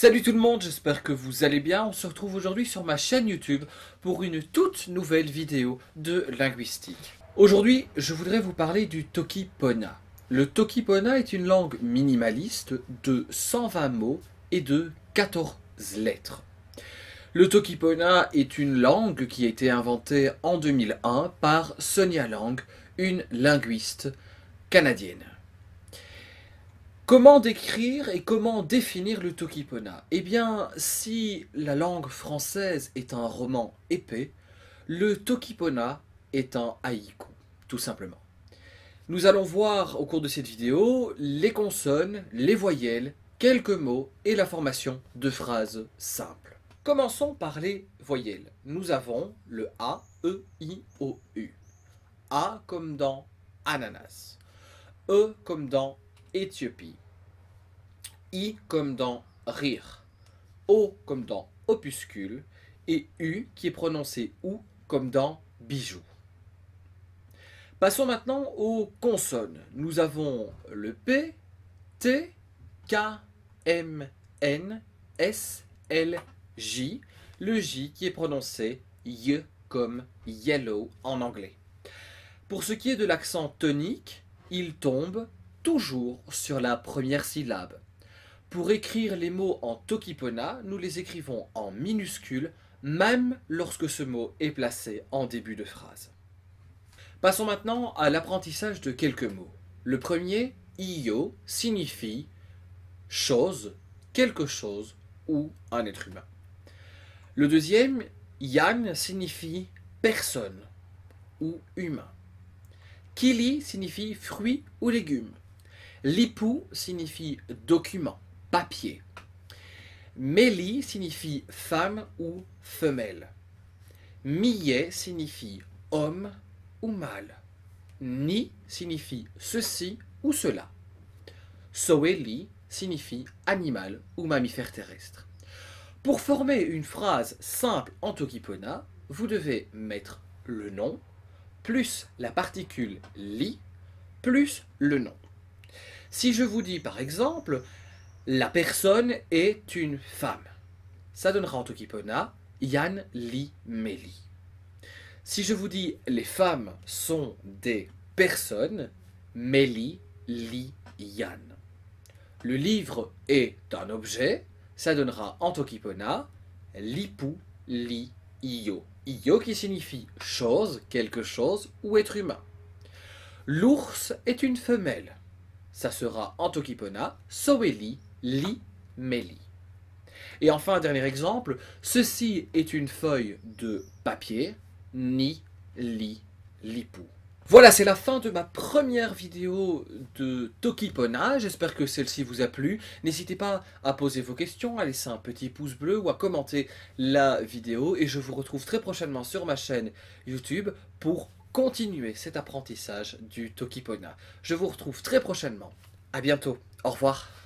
Salut tout le monde, j'espère que vous allez bien. On se retrouve aujourd'hui sur ma chaîne YouTube pour une toute nouvelle vidéo de linguistique. Aujourd'hui, je voudrais vous parler du Tokipona. Le Tokipona est une langue minimaliste de 120 mots et de 14 lettres. Le Tokipona est une langue qui a été inventée en 2001 par Sonia Lang, une linguiste canadienne. Comment décrire et comment définir le Tokipona Eh bien, si la langue française est un roman épais, le Tokipona est un haïku, tout simplement. Nous allons voir au cours de cette vidéo les consonnes, les voyelles, quelques mots et la formation de phrases simples. Commençons par les voyelles. Nous avons le A, E, I, O, U. A comme dans ananas. E comme dans Éthiopie. I comme dans rire. O comme dans opuscule. Et U qui est prononcé OU comme dans bijou. Passons maintenant aux consonnes. Nous avons le P, T, K, M, N, S, L, J. Le J qui est prononcé Y comme yellow en anglais. Pour ce qui est de l'accent tonique, il tombe toujours sur la première syllabe. Pour écrire les mots en tokipona, nous les écrivons en minuscules, même lorsque ce mot est placé en début de phrase. Passons maintenant à l'apprentissage de quelques mots. Le premier, iyo, signifie chose, quelque chose ou un être humain. Le deuxième, yan, signifie personne ou humain. Kili signifie fruit ou légume. Lipu signifie document, papier. Meli signifie femme ou femelle. Millet signifie homme ou mâle. Ni signifie ceci ou cela. Soeli signifie animal ou mammifère terrestre. Pour former une phrase simple en Tokipona, vous devez mettre le nom, plus la particule li, plus le nom. Si je vous dis par exemple, la personne est une femme, ça donnera en Tokipona Yan Li Meli. Si je vous dis les femmes sont des personnes, Meli Li Yan. Le livre est un objet, ça donnera en Tokipona Lipu Li Iyo. Iyo qui signifie chose, quelque chose ou être humain. L'ours est une femelle ça sera Tokipona, Soeli, Li, Meli. Et enfin, un dernier exemple, ceci est une feuille de papier, Ni, Li, Lipou. Voilà, c'est la fin de ma première vidéo de Tokipona. J'espère que celle-ci vous a plu. N'hésitez pas à poser vos questions, à laisser un petit pouce bleu ou à commenter la vidéo. Et je vous retrouve très prochainement sur ma chaîne YouTube pour continuer cet apprentissage du Tokipona. Je vous retrouve très prochainement. À bientôt. Au revoir.